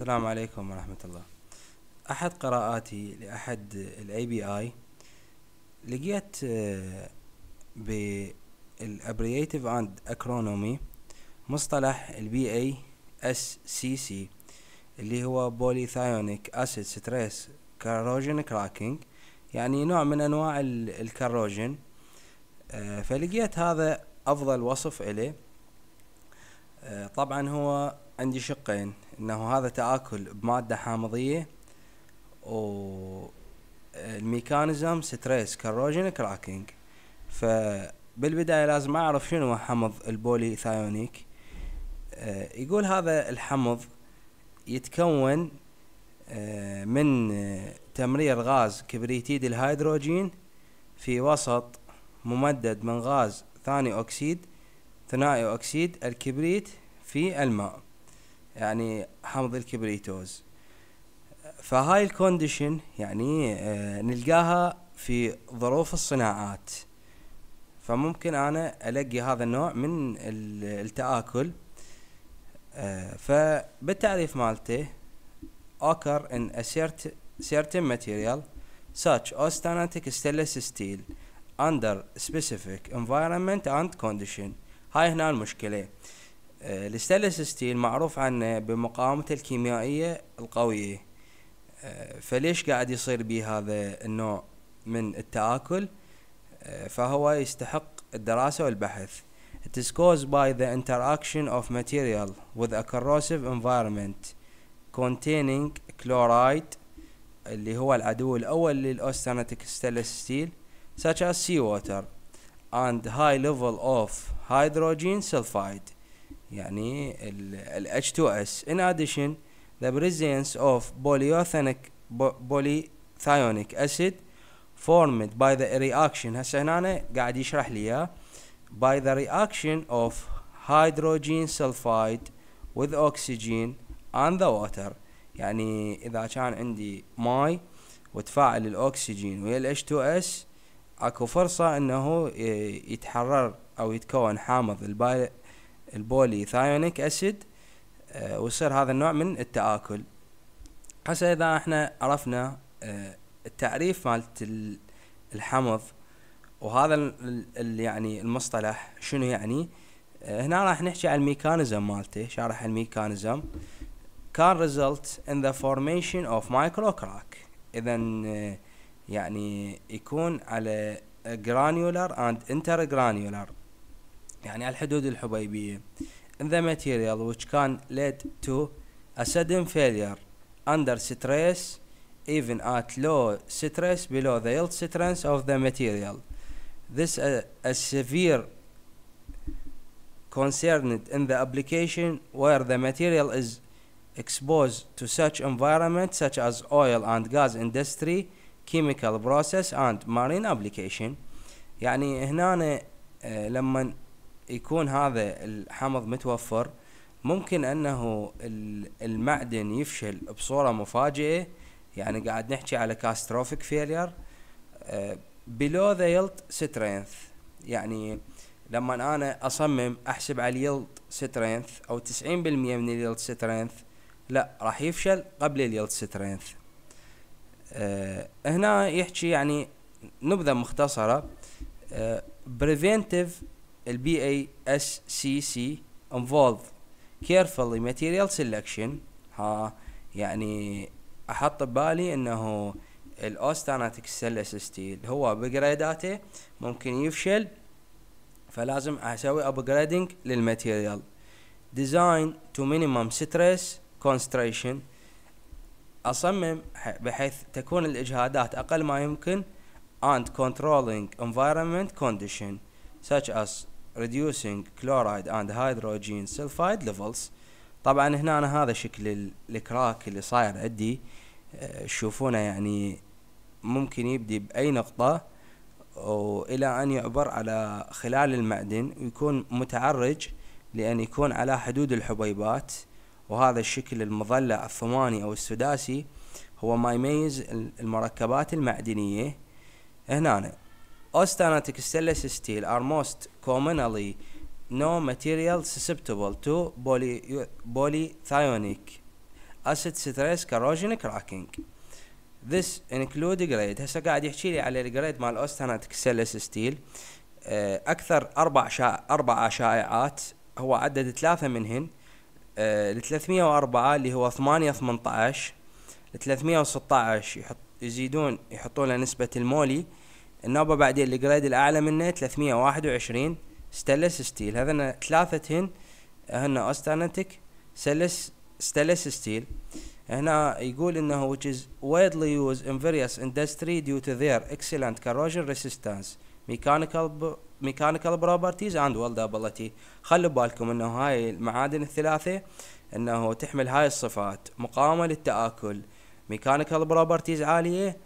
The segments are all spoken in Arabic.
السلام عليكم ورحمة الله أحد قراءاتي لأحد الاي بي اي لقيت آه، بالأبرياتيف اند اكرونومي مصطلح البي اي اس سي سي اللي هو بوليثايونيك اسيد ستريس كاروجين كراكينج يعني نوع من انواع الكاروجين آه، فلقيت هذا افضل وصف إليه آه، طبعا هو عندي شقين انه هذا تآكل بمادة حامضية و الميكانيزم ستريس كاروجين كراكينج فبالبداية لازم اعرف شنو حمض البولي ثايونيك آه، يقول هذا الحمض يتكون آه، من آه، تمرير غاز كبريتيد الهيدروجين في وسط ممدد من غاز ثاني أكسيد ثنائي أكسيد الكبريت في الماء يعني حمض الكبريتوز فهاي الكونديشن يعني آه، نلقاها في ظروف الصناعات فممكن انا القي هذا النوع من التآكل آه، فبالتعريف مالته occur in a certain material such as tanatic stainless steel under specific environment and condition هاي هنا المشكلة الستانلس آه، ستيل معروف عنه آه، بمقاومته الكيميائية القوية آه، فليش قاعد يصير به هذا النوع من التآكل فهو يستحق الدراسة والبحث It is caused by the interaction of material with a corrosive environment containing chloride اللي هو العدو الأول للأوستاناتيك ستانلس ستيل such as seawater and high level of hydrogen sulfide يعني ال H2S in addition the presence of polyethanic polythionic acid formed by the reaction هسه هنا قاعد يشرح لي اياه by the reaction of hydrogen sulfide with oxygen and the water يعني اذا كان عندي ماي وتفاعل الاكسجين ويا ال H2S اكو فرصة انه يتحرر او يتكون حامض الباي البولي ثايونيك اسيد آه، ويصير هذا النوع من التآكل هسه اذا احنا عرفنا آه، التعريف مالت الحمض وهذا ال يعني المصطلح شنو يعني آه، هنا راح نحكي عن الميكانيزم مالته شارح الميكانيزم كان result in the formation of micro crack اذا يعني يكون على granular and intergranular يعني الحدود الحبيبية in the material which can lead to a sudden failure under stress even at low stress below the yield strength of the material. This is uh, a severe concerned in the application where the material is exposed to such environment such as oil and gas industry, chemical process and marine application. يعني هنا لما يكون هذا الحمض متوفر ممكن انه المعدن يفشل بصوره مفاجئه يعني قاعد نحكي على كاستروفيك فيلير بلو ذا يلت سترينث يعني لما انا اصمم احسب على اليلت سترينث او 90% من اليلت سترينث لا راح يفشل قبل اليلت سترينث أه هنا يحكي يعني نبذه مختصره بريفنتيف آه، البي اي اس سي سي involve carefully material selection ها يعني احط ببالي انه الاوستاناتيك سيلس ستيل هو بجريداته ممكن يفشل فلازم اسوي ابجريدنج للماتيريال ديزاين تو مينيمم ستريس كونستريشن اصمم بحيث تكون الاجهادات اقل ما يمكن and controlling environment condition such as reducing chloride and hydrogen sulfide levels طبعا هنا أنا هذا شكل الكراك اللي صاير عندي تشوفونه آه، يعني ممكن يبدي بأي نقطة وإلى أن يعبر على خلال المعدن ويكون متعرج لأن يكون على حدود الحبيبات وهذا الشكل المظلع الثماني أو السداسي هو ما يميز المركبات المعدنية هنا austenitic stainless steel are most commonly no material susceptible to poly polythionic acid stress corrosion cracking this include grade هسه قاعد يحكي لي على الجريد مال اوستناتيك stainless steel اكثر اربع شا... اربع شائعات هو عدد ثلاثه منهن ال 304 اللي هو 8 18 ال 316 يحط يزيدون يحطون له نسبه المولي النوبة بعدين الجريد الأعلى منه 321 ستلس ستيل هذا ثلاثتهن هن أوستانتيك سلس ستلس ستيل هنا يقول انه which is widely used in various industry due to their excellent corrosion resistance mechanical mechanical properties and weldability خلوا بالكم انه هاي المعادن الثلاثة انه تحمل هاي الصفات مقاومة للتآكل ميكانيكال بروبرتيز عالية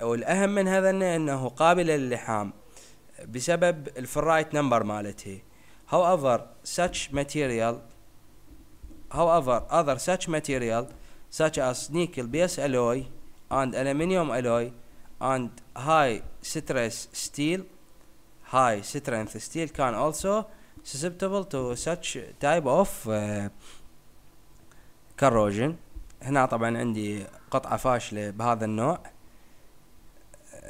والاهم من هذا انه, إنه قابل للحام بسبب الفرايت نمبر مالته however such material however other such material such as nickel base alloy and aluminium alloy and high stress steel high strength steel can also susceptible to such type of uh, corrosion هنا طبعا عندي قطعة فاشلة بهذا النوع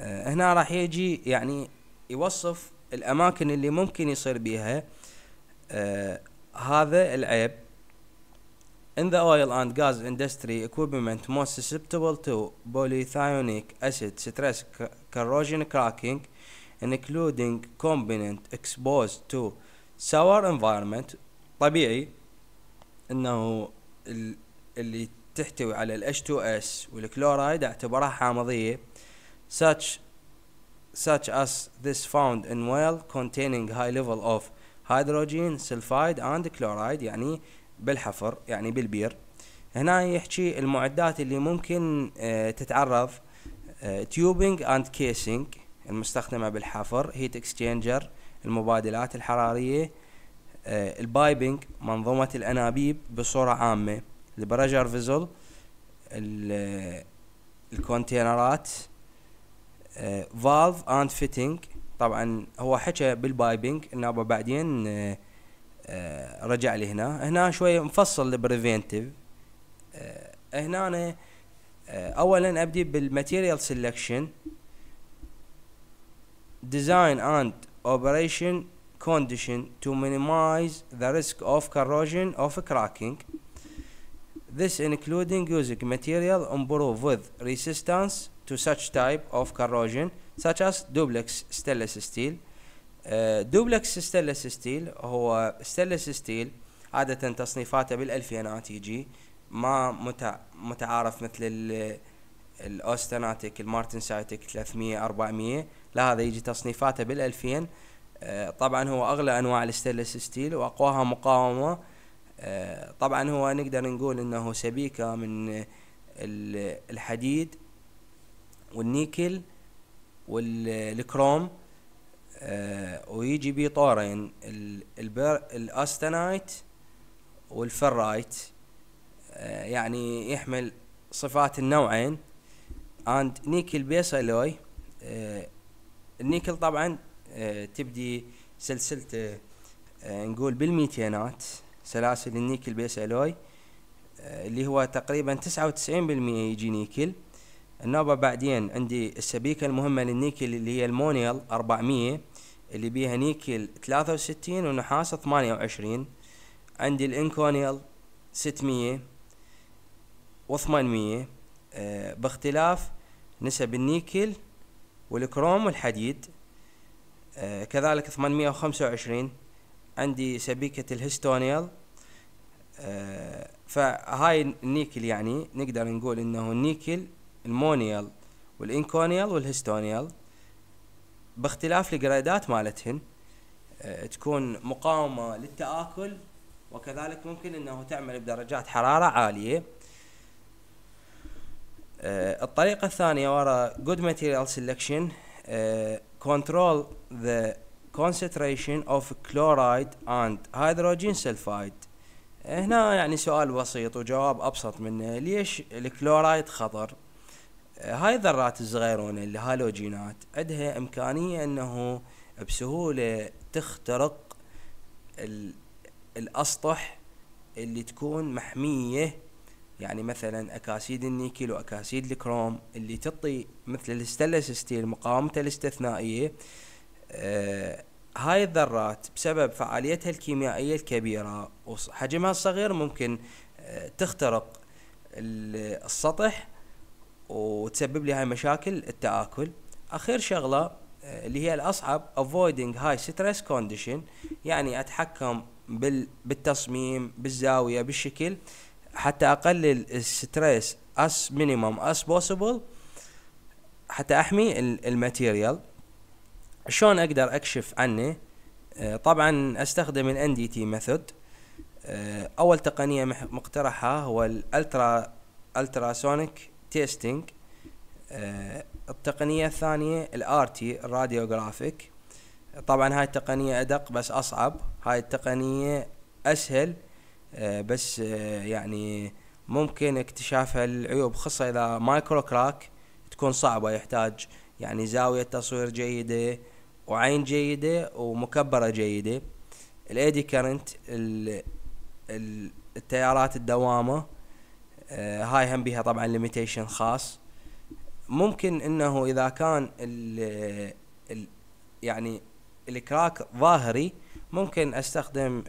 هنا راح يجي يعني يوصف الاماكن اللي ممكن يصير بيها هذا العيب In the oil and gas industry, equipment most susceptible to polythionic acid stress corrosion cracking, including component exposed to sour environment. طبيعي انه اللي تحتوي على ال H2S والكلورايد اعتبرها حامضية such such as this found in well containing high level of hydrogen sulfide and chloride يعني بالحفر يعني بالبير هنا يحكي المعدات اللي ممكن آه، تتعرض تيوبينج اند كيسينج المستخدمة بالحفر هيت اكسشينجر المبادلات الحرارية آه، البايبنج منظومة الأنابيب بصورة عامة البرجر فيزل الكونتينرات فالف اند فيتنج طبعا هو حكى بالبايبنج انه بعدين آه، آه، رجع لي هنا هنا شوي مفصل البريفنتيف آه، هنا أنا اولا ابدي بالماتيريال سيلكشن design and operation condition to minimize the risk of corrosion of cracking This including using material improved with resistance to such type of corrosion such as duplex stainless steel uh, duplex stainless steel هو stainless steel عادة تصنيفاته بالألفينات يجي ما متع... متعارف مثل ال... الأوستناتيك المارتن سايتك 300 400 لا هذا يجي تصنيفاته بالألفين آه، طبعا هو أغلى أنواع الستانلس ستيل وأقواها مقاومة آه، طبعا هو نقدر نقول انه سبيكة من الحديد والنيكل والكروم آه، ويجي بيه طورين الاستنايت والفرايت آه، يعني يحمل صفات النوعين اند نيكل بيس الوي النيكل طبعا تبدي سلسلته نقول بالميتينات سلاسل النيكل بيس الوي آه، اللي هو تقريبا تسعة وتسعين بالمية يجي نيكل النوبة بعدين عندي السبيكة المهمة للنيكل اللي هي المونيال أربعمية اللي بيها نيكل ثلاثة وستين ونحاس ثمانية وعشرين عندي الانكونيال ستمية وثمانمية آه، باختلاف نسب النيكل والكروم والحديد آه، كذلك ثمانمية وخمسة وعشرين عندي شبيكة الهستونيال آه، فهاي النيكل يعني نقدر نقول انه النيكل المونيال والانكونيال والهستونيال باختلاف الجرادات مالتهن آه، تكون مقاومة للتآكل وكذلك ممكن انه تعمل بدرجات حرارة عالية آه، الطريقة الثانية ورا good material selection control the concentration of chloride and hydrogen sulfide إيه، هنا يعني سؤال بسيط وجواب ابسط منه ليش الكلورايد خطر إيه، هاي الذرات الصغيرونه اللي هالوجينات عندها امكانيه انه بسهوله تخترق الاسطح اللي تكون محميه يعني مثلا اكاسيد النيكل واكاسيد الكروم اللي تعطي مثل الستلس ستيل مقاومته الاستثنائيه آه، هاي الذرات بسبب فعاليتها الكيميائية الكبيرة وحجمها الصغير ممكن آه، تخترق السطح وتسبب لي هاي مشاكل التآكل أخير شغلة آه، اللي هي الأصعب avoiding high stress condition يعني أتحكم بال بالتصميم بالزاوية بالشكل حتى أقلل الستريس as minimum as possible حتى أحمي الماتيريال شلون اقدر اكشف عنه آه، طبعا استخدم الان دي تي ميثود اول تقنيه مقترحه هو الالترا التراسونيك تيستينج التقنيه الثانيه الار تي الراديوغرافيك طبعا هاي التقنيه ادق بس اصعب هاي التقنيه اسهل آه، بس آه، يعني ممكن اكتشافها العيوب خاصه اذا مايكرو كراك تكون صعبه يحتاج يعني زاويه تصوير جيده وعين جيده ومكبره جيده الايدي كرنت التيارات الدوامه آه، هاي هم بيها طبعا ليميتيشن خاص ممكن انه اذا كان الـ الـ يعني الكراك ظاهري ممكن استخدم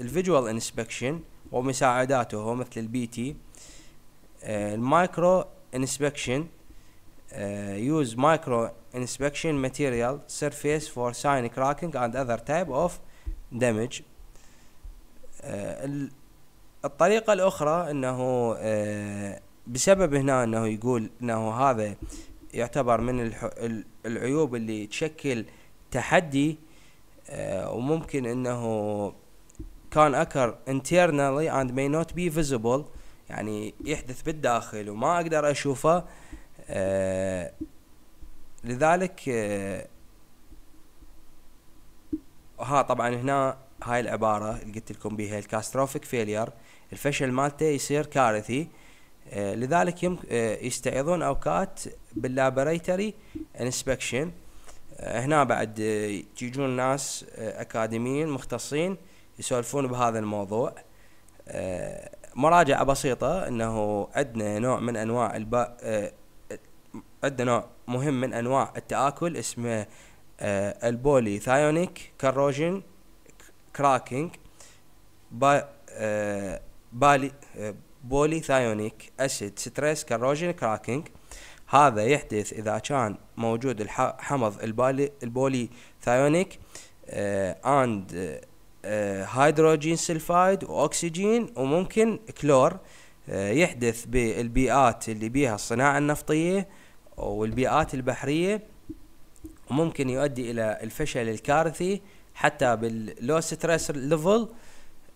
الفيجوال انسبكشن ومساعداته مثل البي تي آه، المايكرو انسبكشن آه، use micro inspection material surface for sign cracking and other type of damage آه، الطريقة الأخرى أنه آه، بسبب هنا أنه يقول أنه هذا يعتبر من العيوب اللي تشكل تحدي وممكن أنه كان أكر internally and may not be visible يعني يحدث بالداخل وما أقدر أشوفه آه، لذلك آه ها طبعا هنا هاي العبارة اللي قلت لكم بها الكاستروفيك فيلير الفشل مالته يصير كارثي آه، لذلك يم آه، يستعيضون اوقات باللابريتري انسبكشن هنا بعد يجون ناس اكاديميين مختصين يسولفون بهذا الموضوع مراجعة بسيطة انه عندنا نوع من انواع الب... عندنا نوع مهم من انواع التاكل اسمه آه البولي ثايونيك كروجن كراكينج با آه بالي آه بولي ثايونيك اسيد ستريس كروجن كراكينج هذا يحدث اذا كان موجود الحمض البالي البولي ثايونيك اند هيدروجين سلفايد واكسجين وممكن كلور آه، يحدث بالبيئات اللي بيها الصناعه النفطيه والبيئات البحرية وممكن يؤدي إلى الفشل الكارثي حتى باللو ستريس ليفل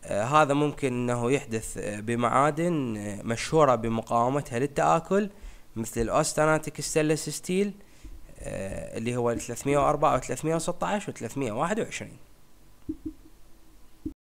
هذا ممكن انه يحدث آه، بمعادن آه، مشهورة بمقاومتها للتآكل مثل الاوستاناتيك ستيلس ستيل آه، اللي هو 304 و 316 و 321